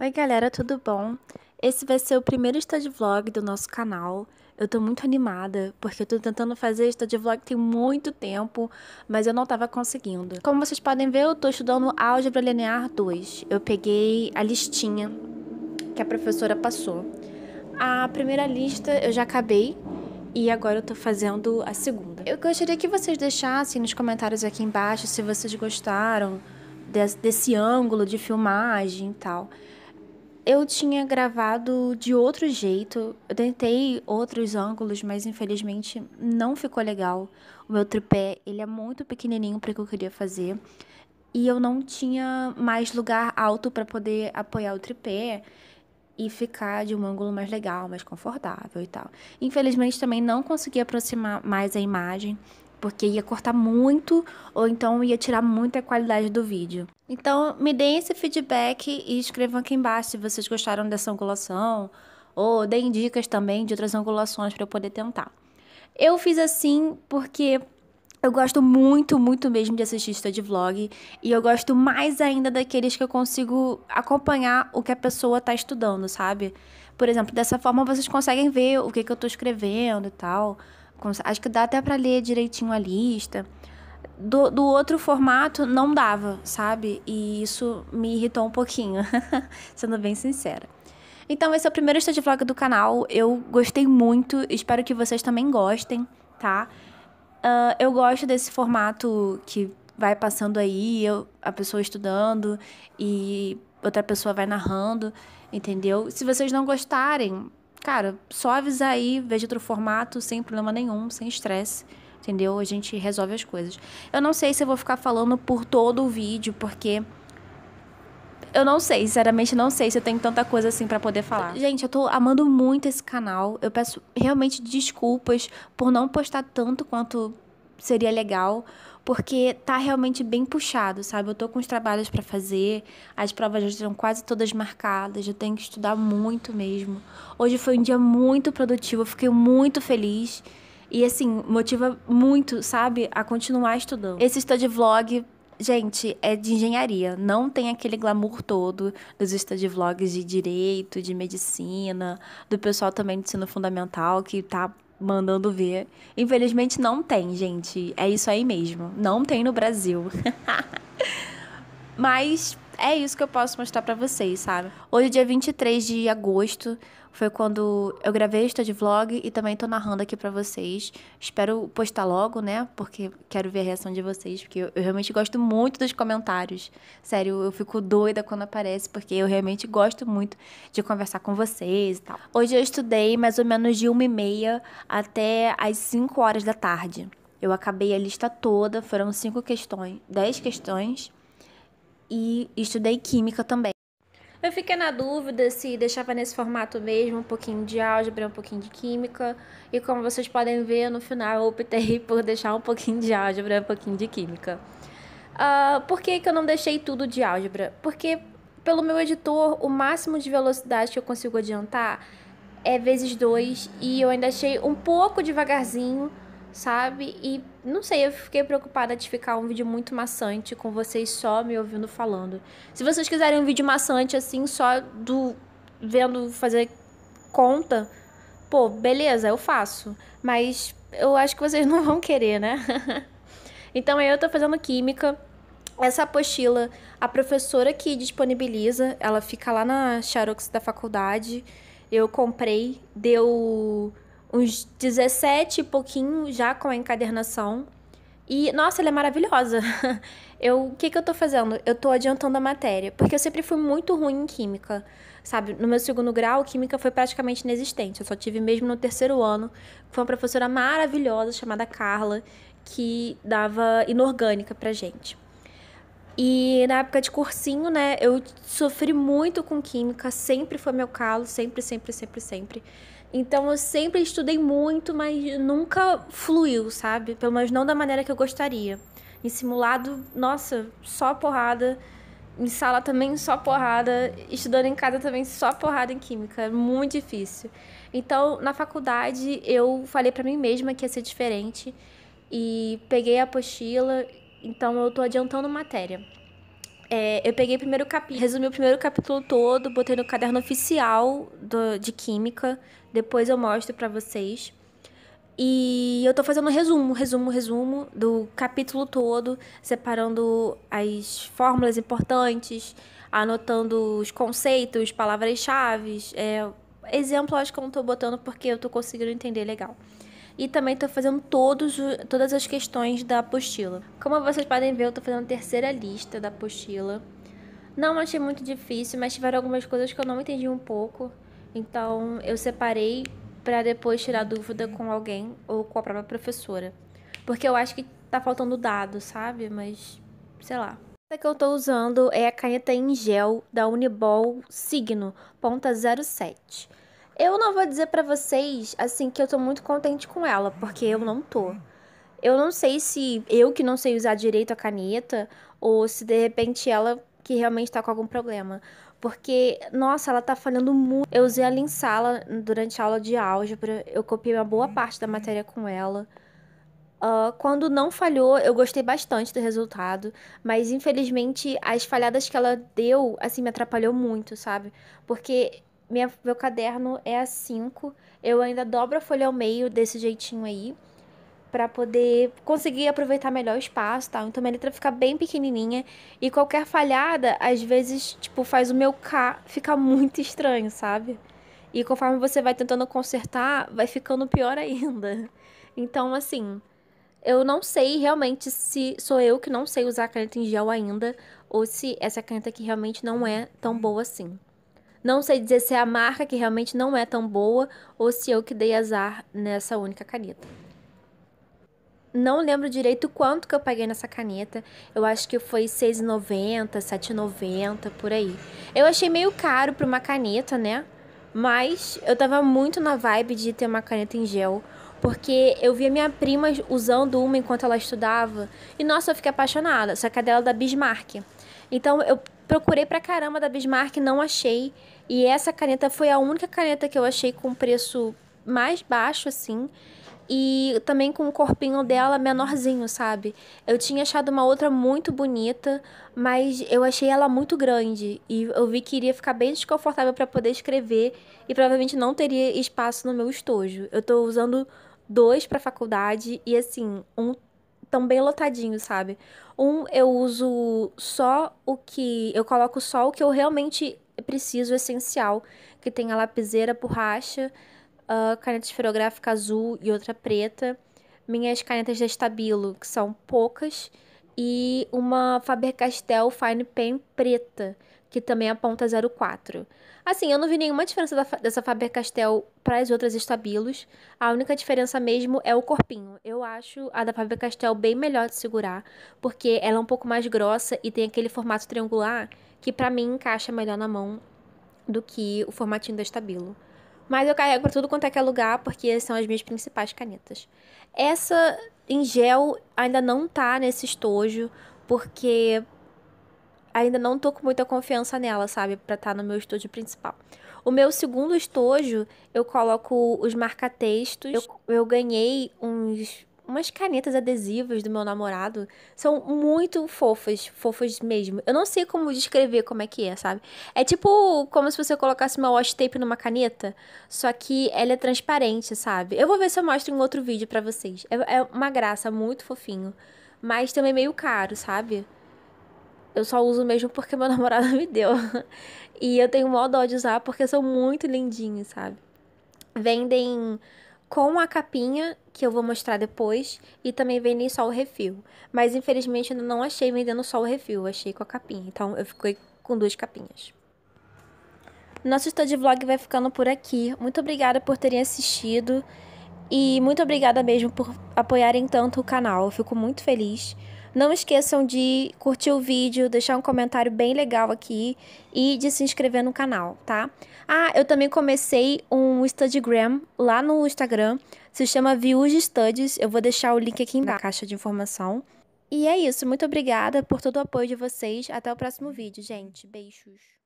Oi galera, tudo bom? Esse vai ser o primeiro estúdio vlog do nosso canal. Eu tô muito animada, porque eu tô tentando fazer estúdio vlog tem muito tempo, mas eu não tava conseguindo. Como vocês podem ver, eu tô estudando Álgebra Linear 2. Eu peguei a listinha que a professora passou. A primeira lista eu já acabei, e agora eu tô fazendo a segunda. Eu gostaria que vocês deixassem nos comentários aqui embaixo se vocês gostaram desse, desse ângulo de filmagem e tal eu tinha gravado de outro jeito. Eu tentei outros ângulos, mas infelizmente não ficou legal. O meu tripé, ele é muito pequenininho para o que eu queria fazer. E eu não tinha mais lugar alto para poder apoiar o tripé e ficar de um ângulo mais legal, mais confortável e tal. Infelizmente também não consegui aproximar mais a imagem porque ia cortar muito ou então ia tirar muita qualidade do vídeo. Então, me deem esse feedback e escrevam aqui embaixo se vocês gostaram dessa angulação ou deem dicas também de outras angulações para eu poder tentar. Eu fiz assim porque eu gosto muito, muito mesmo de assistir de vlog e eu gosto mais ainda daqueles que eu consigo acompanhar o que a pessoa está estudando, sabe? Por exemplo, dessa forma vocês conseguem ver o que, que eu estou escrevendo e tal. Acho que dá até para ler direitinho a lista. Do, do outro formato não dava, sabe? E isso me irritou um pouquinho, sendo bem sincera. Então, esse é o primeiro estúdio vlog do canal. Eu gostei muito, espero que vocês também gostem, tá? Uh, eu gosto desse formato que vai passando aí, eu, a pessoa estudando e outra pessoa vai narrando, entendeu? Se vocês não gostarem, cara, só avisar aí, veja outro formato, sem problema nenhum, sem estresse. Entendeu? A gente resolve as coisas. Eu não sei se eu vou ficar falando por todo o vídeo, porque eu não sei, sinceramente não sei se eu tenho tanta coisa assim para poder falar. Gente, eu tô amando muito esse canal. Eu peço realmente desculpas por não postar tanto quanto seria legal, porque tá realmente bem puxado, sabe? Eu tô com os trabalhos para fazer, as provas já estão quase todas marcadas, eu tenho que estudar muito mesmo. Hoje foi um dia muito produtivo, eu fiquei muito feliz. E assim, motiva muito, sabe, a continuar estudando. Esse study vlog gente, é de engenharia. Não tem aquele glamour todo dos study vlogs de direito, de medicina, do pessoal também de ensino fundamental que tá mandando ver. Infelizmente não tem, gente. É isso aí mesmo. Não tem no Brasil. Mas é isso que eu posso mostrar para vocês, sabe? Hoje, dia 23 de agosto, foi quando eu gravei esta de vlog e também tô narrando aqui para vocês. Espero postar logo, né? Porque quero ver a reação de vocês, porque eu, eu realmente gosto muito dos comentários. Sério, eu fico doida quando aparece, porque eu realmente gosto muito de conversar com vocês e tal. Hoje eu estudei mais ou menos de uma e meia até as 5 horas da tarde. Eu acabei a lista toda, foram cinco questões, dez questões e estudei química também. Eu fiquei na dúvida se deixava nesse formato mesmo, um pouquinho de álgebra, um pouquinho de química. E como vocês podem ver, no final eu optei por deixar um pouquinho de álgebra, um pouquinho de química. Uh, por que, que eu não deixei tudo de álgebra? Porque, pelo meu editor, o máximo de velocidade que eu consigo adiantar é vezes 2 e eu ainda achei um pouco devagarzinho sabe? E não sei, eu fiquei preocupada de ficar um vídeo muito maçante com vocês só me ouvindo falando. Se vocês quiserem um vídeo maçante assim, só do vendo fazer conta, pô, beleza, eu faço. Mas eu acho que vocês não vão querer, né? então aí eu tô fazendo química. Essa apostila, a professora que disponibiliza, ela fica lá na Xerox da faculdade. Eu comprei, deu uns 17 e pouquinho já com a encadernação. E, nossa, ela é maravilhosa. Eu, o que, que eu tô fazendo? Eu tô adiantando a matéria, porque eu sempre fui muito ruim em química, sabe? No meu segundo grau, química foi praticamente inexistente. Eu só tive mesmo no terceiro ano, foi uma professora maravilhosa chamada Carla, que dava inorgânica pra gente. E na época de cursinho, né, eu sofri muito com química, sempre foi meu calo, sempre, sempre, sempre, sempre. Então eu sempre estudei muito, mas nunca fluiu, sabe? Pelo menos não da maneira que eu gostaria. Em simulado, nossa, só porrada. Em sala também só porrada. Estudando em casa também só porrada em química. É muito difícil. Então, na faculdade, eu falei para mim mesma que ia ser diferente. E peguei a apostila. Então, eu tô adiantando matéria. É, eu peguei o primeiro capítulo, resumi o primeiro capítulo todo, botei no caderno oficial do, de Química. Depois eu mostro para vocês. E eu tô fazendo um resumo, resumo, resumo do capítulo todo, separando as fórmulas importantes, anotando os conceitos, palavras-chave. É, exemplo, acho que eu não tô botando porque eu tô conseguindo entender legal e também estou fazendo todos, todas as questões da apostila. Como vocês podem ver, eu estou fazendo a terceira lista da apostila. Não achei muito difícil, mas tiveram algumas coisas que eu não entendi um pouco. Então, eu separei para depois tirar dúvida com alguém ou com a própria professora. Porque eu acho que tá faltando dado, sabe? Mas, sei lá. a que eu tô usando é a caneta em gel da Uniball Signo, ponta 07. Eu não vou dizer para vocês, assim, que eu tô muito contente com ela, porque eu não tô. Uhum. Eu não sei se eu que não sei usar direito a caneta, ou se de repente ela que realmente tá com algum problema. Porque, nossa, ela tá falhando muito. Eu usei ela em sala durante a aula de álgebra, eu copiei uma boa uhum. parte da matéria com ela. Uh, quando não falhou, eu gostei bastante do resultado, mas infelizmente as falhadas que ela deu, assim, me atrapalhou muito, sabe? Porque minha, meu caderno é a 5. Eu ainda dobro a folha ao meio desse jeitinho aí. Pra poder conseguir aproveitar melhor o espaço e tal. Então minha letra fica bem pequenininha. E qualquer falhada, às vezes, tipo, faz o meu K ficar muito estranho, sabe? E conforme você vai tentando consertar, vai ficando pior ainda. Então, assim, eu não sei realmente se sou eu que não sei usar caneta em gel ainda, ou se essa caneta aqui realmente não é tão boa assim. Não sei dizer se é a marca, que realmente não é tão boa, ou se eu que dei azar nessa única caneta. Não lembro direito quanto que eu paguei nessa caneta. Eu acho que foi R$ 6,90, R$ 7,90, por aí. Eu achei meio caro para uma caneta, né? Mas eu tava muito na vibe de ter uma caneta em gel. Porque eu via minha prima usando uma enquanto ela estudava. E nossa, eu fiquei apaixonada. Só que a dela é da Bismarck. Então eu Procurei pra caramba da Bismarck, não achei. E essa caneta foi a única caneta que eu achei com preço mais baixo, assim. E também com o corpinho dela menorzinho, sabe? Eu tinha achado uma outra muito bonita, mas eu achei ela muito grande. E eu vi que iria ficar bem desconfortável para poder escrever. E provavelmente não teria espaço no meu estojo. Eu tô usando dois pra faculdade e, assim, um tão bem lotadinhos, sabe? Um, eu uso só o que. Eu coloco só o que eu realmente preciso, essencial. Que tem a lapiseira, borracha, a ah, caneta esferográfica azul e outra preta. Minhas canetas da Estabilo, que são poucas. E uma Faber Castell Fine Pen preta, que também aponta 0,4. Assim, eu não vi nenhuma diferença da, dessa Faber-Castell para as outras estabilos. A única diferença mesmo é o corpinho. Eu acho a da Faber-Castell bem melhor de segurar, porque ela é um pouco mais grossa e tem aquele formato triangular que para mim encaixa melhor na mão do que o formatinho da estabilo. Mas eu carrego pra tudo quanto é que é lugar, porque são as minhas principais canetas. Essa em gel ainda não tá nesse estojo, porque ainda não tô com muita confiança nela, sabe? Pra estar tá no meu estúdio principal. O meu segundo estojo, eu coloco os marca-textos. Eu, eu ganhei uns umas canetas adesivas do meu namorado são muito fofas, fofas mesmo. Eu não sei como descrever como é que é, sabe? É tipo como se você colocasse uma washi tape numa caneta, só que ela é transparente, sabe? Eu vou ver se eu mostro em outro vídeo para vocês. É, é uma graça, muito fofinho, mas também meio caro, sabe? eu só uso mesmo porque meu namorado me deu. E eu tenho mó dó de usar porque são muito lindinhos, sabe? Vendem com a capinha, que eu vou mostrar depois, e também vendem só o refil. Mas infelizmente eu não achei vendendo só o refil, achei com a capinha. Então eu fiquei com duas capinhas. Nosso estúdio vlog vai ficando por aqui. Muito obrigada por terem assistido. E muito obrigada mesmo por apoiarem tanto o canal. Eu fico muito feliz. Não esqueçam de curtir o vídeo, deixar um comentário bem legal aqui e de se inscrever no canal, tá? Ah, eu também comecei um Studygram lá no Instagram, se chama Views Studies, eu vou deixar o link aqui na caixa de informação. E é isso, muito obrigada por todo o apoio de vocês, até o próximo vídeo, gente. Beijos.